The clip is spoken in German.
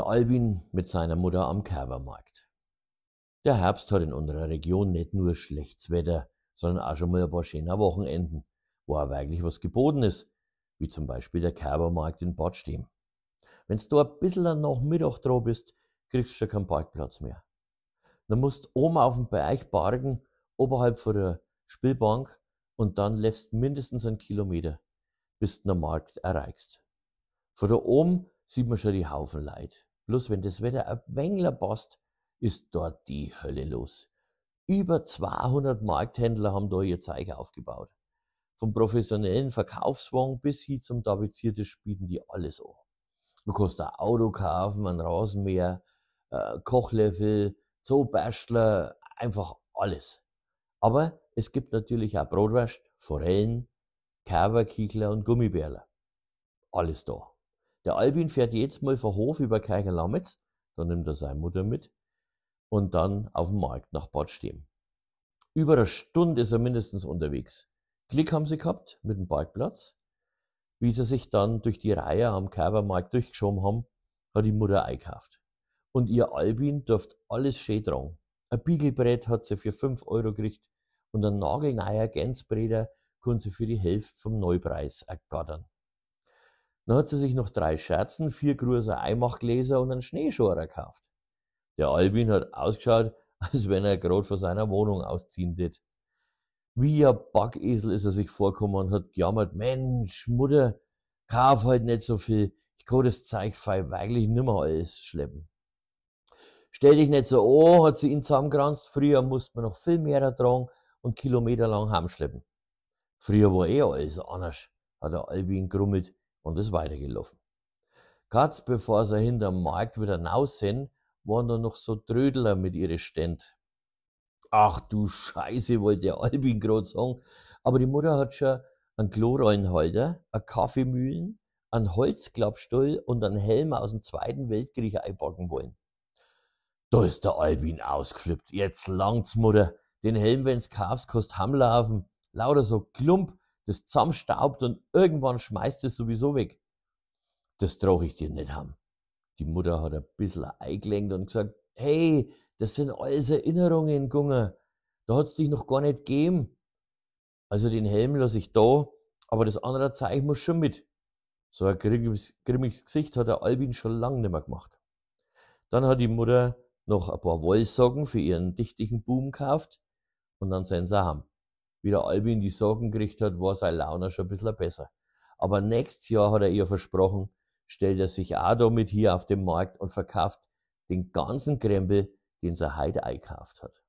der Albin mit seiner Mutter am Kerbermarkt. Der Herbst hat in unserer Region nicht nur schlechtes Wetter, sondern auch schon mal ein paar schöne Wochenenden, wo auch wirklich was geboten ist, wie zum Beispiel der Kerbermarkt in Bad Bordstein. Wenn's da ein bisschen dann noch Mittag drauf bist, kriegst du schon keinen Parkplatz mehr. Dann musst du oben auf dem Bereich bargen, oberhalb von der Spielbank und dann läufst mindestens einen Kilometer, bis du den Markt erreichst. Von da oben sieht man schon die Haufen Leid. Bloß wenn das Wetter ein Wengler passt, ist dort die Hölle los. Über 200 Markthändler haben da ihr Zeug aufgebaut. Vom professionellen Verkaufswagen bis hin zum Tapezierte spielen die alles an. Du kannst ein Auto kaufen, ein Rasenmäher, äh, Kochlöffel, Zoobärschler, einfach alles. Aber es gibt natürlich auch Brotwurst, Forellen, Kerberkiekler und Gummibärler. Alles da. Der Albin fährt jetzt mal vom Hof über Kerkelammitz, dann nimmt er seine Mutter mit und dann auf dem Markt nach Bad Stehen. Über eine Stunde ist er mindestens unterwegs. Glück haben sie gehabt mit dem Parkplatz. Wie sie sich dann durch die Reihe am Kerbermarkt durchgeschoben haben, hat die Mutter eingekauft. Und ihr Albin durft alles schön tragen. Ein Biegelbrett hat sie für 5 Euro gekriegt und ein nagelneuer Gänsbreder konnte sie für die Hälfte vom Neupreis ergattern. Dann hat sie sich noch drei Scherzen, vier große Eimachgläser und einen Schneeschorer gekauft. Der Albin hat ausgeschaut, als wenn er gerade vor seiner Wohnung ausziehen tät. Wie ein Backesel ist er sich vorgekommen und hat gejammert, Mensch, Mutter, kauf halt nicht so viel. Ich kann das Zeug fei wirklich nimmer alles schleppen. Stell dich nicht so an, hat sie ihn zusammengeranzt. Früher musste man noch viel mehr ertragen und kilometerlang heimschleppen. Früher war eh alles anders, hat der Albin grummelt und ist weitergelaufen. Katz, bevor sie hinterm Markt wieder hinaus sind, waren da noch so Trödler mit ihre Ständ. Ach du Scheiße, wollte der Albin gerade sagen. Aber die Mutter hat schon einen Klorollenhalter, eine Kaffeemühlen, einen Holzklappstuhl und einen Helm aus dem Zweiten Weltkrieg einpacken wollen. Da ist der Albin ausgeflippt. Jetzt langt's, Mutter. Den Helm, wenn's kaufst, kost Hamlaufen. Lauter so klump das zusammenstaubt und irgendwann schmeißt es sowieso weg. Das trau ich dir nicht haben. Die Mutter hat ein bisschen eingelenkt und gesagt, hey, das sind alles Erinnerungen, Gunger. Da hat's dich noch gar nicht gegeben. Also den Helm lasse ich da, aber das andere Zeichen muss schon mit. So ein grimmiges, grimmiges Gesicht hat der Albin schon lang nicht mehr gemacht. Dann hat die Mutter noch ein paar Wollsocken für ihren dichtigen Buben gekauft und dann sind sie heim wie der Albi in die Sorgen gekriegt hat, war seine Laune schon ein bisschen besser. Aber nächstes Jahr hat er ihr versprochen, stellt er sich auch damit hier auf den Markt und verkauft den ganzen Krempel, den er heute einkauft hat.